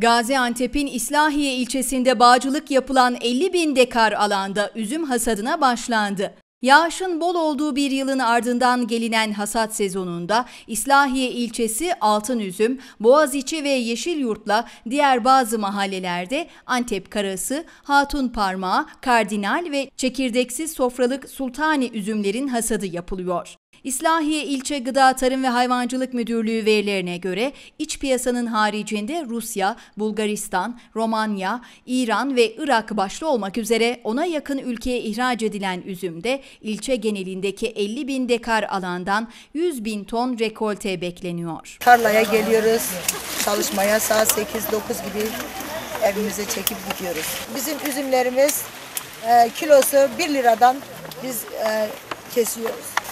Gaziantep'in İslahiye ilçesinde bağcılık yapılan 50 bin dekar alanda üzüm hasadına başlandı. Yağışın bol olduğu bir yılın ardından gelinen hasat sezonunda İslahiye ilçesi Altın Üzüm, Boğaziçi ve Yeşilyurt'la diğer bazı mahallelerde Antep karası, hatun parmağı, kardinal ve çekirdeksiz sofralık sultani üzümlerin hasadı yapılıyor. İslahiye İlçe Gıda Tarım ve Hayvancılık Müdürlüğü verilerine göre iç piyasanın haricinde Rusya, Bulgaristan, Romanya, İran ve Irak başta olmak üzere ona yakın ülkeye ihraç edilen üzümde ilçe genelindeki 50 bin dekar alandan 100 bin ton rekolte bekleniyor. Tarlaya geliyoruz, çalışmaya saat 8-9 gibi evimize çekip gidiyoruz. Bizim üzümlerimiz e, kilosu 1 liradan biz e, kesiyoruz.